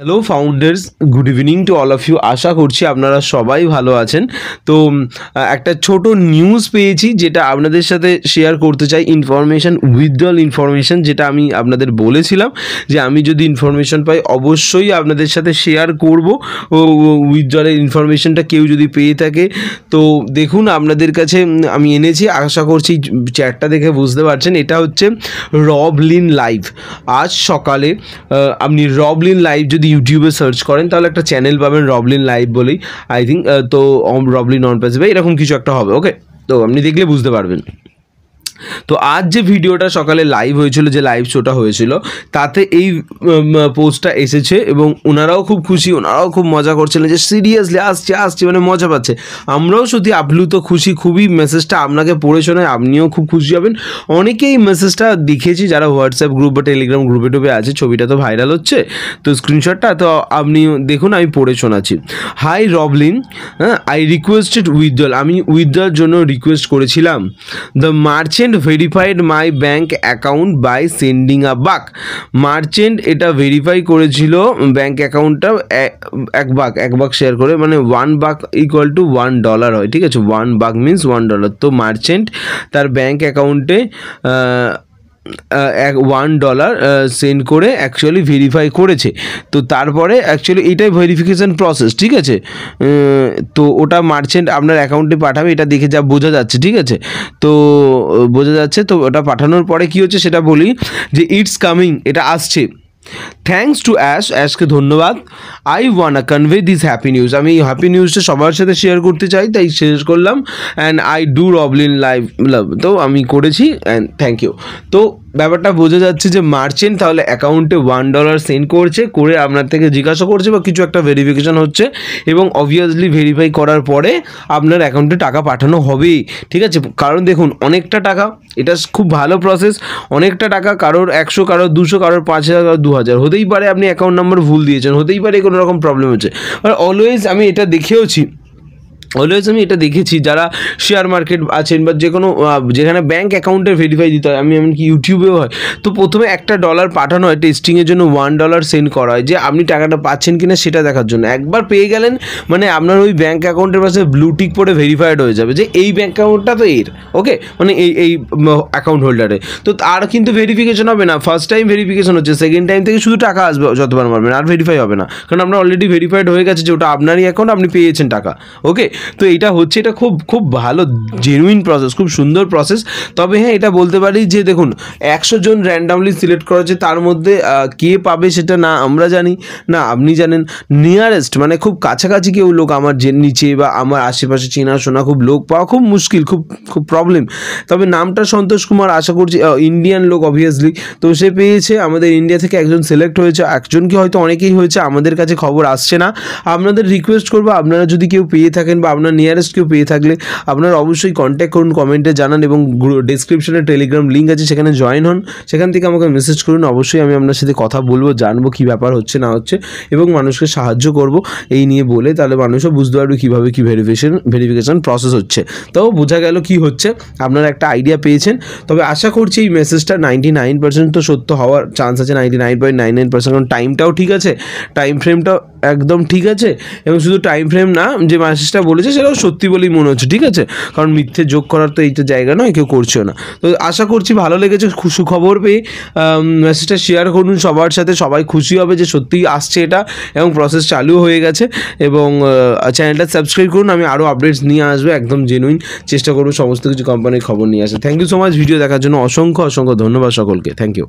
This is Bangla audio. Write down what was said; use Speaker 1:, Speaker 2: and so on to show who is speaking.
Speaker 1: hello founders good evening to all of you আশা করছি আপনারা সবাই ভালো আছেন তো একটা ছোট নিউজ পেয়েছি যেটা আপনাদের সাথে শেয়ার করতে চাই ইনফরমেশান উইথড্রল ইনফরমেশান যেটা আমি আপনাদের বলেছিলাম যে আমি যদি ইনফরমেশান পাই অবশ্যই আপনাদের সাথে শেয়ার করব উইথড্রলের ইনফরমেশানটা কেউ যদি পেয়ে থাকে তো দেখুন আপনাদের কাছে আমি এনেছি আশা করছি চ্যাটটা দেখে বুঝতে পারছেন এটা হচ্ছে রবলিন লাইভ আজ সকালে আপনি রবলিন লাইভ যদি যদি ইউটিউবে সার্চ করেন তাহলে একটা চ্যানেল পাবেন রবলিন লাইভ বলেই আই থিঙ্ক তো রবলিন নন প্যাসিভ এরকম কিছু একটা হবে ওকে তো আপনি দেখলে বুঝতে পারবেন তো আজ যে ভিডিওটা সকালে লাইভ হয়েছিল যে লাইভ শোটা হয়েছিল তাতে এই পোস্টটা এসেছে এবং ওনারাও খুব খুশি ওনারাও খুব মজা করছিলেন যে সিরিয়াসলি আসছে আসছে মানে মজা পাচ্ছে আমরাও সত্যি আপ্লুত খুশি খুবই মেসেজটা আপনাকে পড়ে শোনায় আপনিও খুব খুশি হবেন অনেকেই মেসেজটা দেখেছি যারা হোয়াটসঅ্যাপ গ্রুপ বা টেলিগ্রাম গ্রুপে টুপে আছে ছবিটা তো ভাইরাল হচ্ছে তো স্ক্রিনশটটা তো আপনি দেখুন আমি পড়ে শোনাচ্ছি হাই রবলিন হ্যাঁ আই রিকোয়েস্টেড উইথ আমি উইথ জন্য রিকোয়েস্ট করেছিলাম the merchant merchant verified my bank account by sending a buck merchant এটা ভেরিফাই করেছিল ব্যাঙ্ক অ্যাকাউন্টটা এক বাক এক বাক শেয়ার করে মানে ওয়ান বাক ইকুয়াল টু ওয়ান ডলার হয় ঠিক আছে one buck means one dollar তো মার্চেন্ট তার ব্যাঙ্ক অ্যাকাউন্টে এক ওয়ান ডলার সেন্ড করে অ্যাকচুয়ালি ভেরিফাই করেছে তো তারপরে অ্যাকচুয়ালি এটাই ভেরিফিকেশান প্রসেস ঠিক আছে তো ওটা মার্চেন্ট আপনার অ্যাকাউন্টে পাঠাবে এটা দেখে যা বোঝা যাচ্ছে ঠিক আছে তো বোঝা যাচ্ছে তো ওটা পাঠানোর পরে কী হচ্ছে সেটা বলি যে ইটস কামিং এটা আসছে থ্যাংকস টু অ্যাশ অ্যাশকে ধন্যবাদ I wanna convey this happy news আমি এই হ্যাপি নিউজটা সবার সাথে শেয়ার করতে চাই তাই শেয়ার করলাম অ্যান্ড আই ডু রবলিন লাইভ লাভ তো আমি করেছি অ্যান্ড থ্যাংক ইউ তো ব্যাপারটা বোঝা যাচ্ছে যে মার্চেন্ট তাহলে অ্যাকাউন্টে ওয়ান ডলার সেন্ড করছে করে আপনার থেকে জিজ্ঞাসা করছে বা কিছু একটা ভেরিফিকেশান হচ্ছে এবং অবভিয়াসলি ভেরিফাই করার পরে আপনার অ্যাকাউন্টে টাকা পাঠানো হবেই ঠিক আছে কারণ দেখুন অনেকটা টাকা এটা খুব ভালো প্রসেস অনেকটা টাকা কারোর একশো কারোর দুশো কারোর পাঁচ হাজার কারোর দু হাজার হতেই পারে আপনি অ্যাকাউন্ট নাম্বার ভুল দিয়েছেন হতেই পারে কোনো রকম প্রবলেম হচ্ছে আর অলওয়েজ আমি এটা দেখেওছি অলওয়েজ আমি এটা দেখেছি যারা শেয়ার মার্কেট আছেন বা যে কোনো যেখানে ব্যাঙ্ক অ্যাকাউন্টের ভেরিফাই দিতে হয় আমি এমনকি ইউটিউবেও হয় তো প্রথমে একটা ডলার পাঠানো হয় টেস্টিংয়ের জন্য ওয়ান ডলার সেন্ড করা হয় যে আপনি টাকাটা পাচ্ছেন কিনা সেটা দেখার জন্য একবার পেয়ে গেলেন মানে আপনার ওই ব্যাঙ্ক অ্যাকাউন্টের পাশে ব্লুটিক পরে ভেরিফাইড হয়ে যাবে যে এই ব্যাঙ্ক অ্যাকাউন্টটা তো এর ওকে মানে এই এই অ্যাকাউন্ট হোল্ডারে তো আর কিন্তু ভেরিফিকেশন হবে না ফার্স্ট টাইম ভেরিফিকেশন হচ্ছে সেকেন্ড টাইম থেকে শুধু টাকা আসবে যতবার মারবেন আর ভেরিফাই হবে না কারণ আপনার অলরেডি ভেরিফাইড হয়ে গেছে যে ওটা আপনারই অ্যাকাউন্ট আপনি পেয়েছেন টাকা ওকে তো এটা হচ্ছে এটা খুব খুব ভালো জেনুইন প্রসেস খুব সুন্দর প্রসেস তবে হ্যাঁ এটা বলতে পারি যে দেখুন একশো জন র্যান্ডামলি সিলেক্ট করা হচ্ছে তার মধ্যে কে পাবে সেটা না আমরা জানি না আপনি জানেন নিয়ারেস্ট মানে খুব কাছাকাছি কেউ লোক আমার যে নিচে বা আমার আশেপাশে চেনাশোনা খুব লোক পাওয়া খুব মুশকিল খুব খুব প্রবলেম তবে নামটা সন্তোষ কুমার আশা করছি ইন্ডিয়ান লোক অবভিয়াসলি তো সে পেয়েছে আমাদের ইন্ডিয়া থেকে একজন সিলেক্ট হয়েছে একজনকে হয়তো অনেকেই হয়েছে আমাদের কাছে খবর আসছে না আপনাদের রিকোয়েস্ট করবো আপনারা যদি কেউ পেয়ে থাকেন বা আপনার নিয়ারেস্ট কেউ পেয়ে থাকলে আপনার অবশ্যই কন্ট্যাক্ট করুন কমেন্টে জানান এবং ডিসক্রিপশনে টেলিগ্রাম লিঙ্ক আছে সেখানে জয়েন হন সেখান থেকে আমাকে মেসেজ করুন অবশ্যই আমি আপনার সাথে কথা বলবো জানবো কী ব্যাপার হচ্ছে না হচ্ছে এবং মানুষকে সাহায্য করব এই নিয়ে বলে তাহলে মানুষও বুঝতে পারবে কীভাবে কী ভেরিফিকেশন ভেরিফিকেশন প্রসেস হচ্ছে তাও বোঝা গেল কি হচ্ছে আপনারা একটা আইডিয়া পেয়েছেন তবে আশা করছি এই মেসেজটা নাইনটি নাইন পার্সেন্ট তো সত্য হওয়ার চান্স আছে ninety nine point nine nine percent কারণ টাইমটাও ঠিক আছে টাইম ফ্রেমটাও একদম ঠিক আছে এবং শুধু টাইম ফ্রেম না যে মেসেজটা বলে করেছে সেটাও সত্যি বলেই মনে হচ্ছে ঠিক আছে কারণ মিথ্যে যোগ করার তো এইটা জায়গা নয় কেউ করছেও না তো আশা করছি ভালো লেগেছে সুখবর পেয়ে মেসেজটা শেয়ার করুন সবার সাথে সবাই খুশি হবে যে সত্যিই আসছে এটা এবং প্রসেস চালু হয়ে গেছে এবং চ্যানেলটা সাবস্ক্রাইব করুন আমি আরও আপডেটস নিয়ে আসবো একদম জেনুইন চেষ্টা করবো সমস্ত কিছু কোম্পানির খবর নিয়ে আসে thank you so much video দেখার জন্য অসংখ্য অসংখ্য ধন্যবাদ সকলকে থ্যাংক ইউ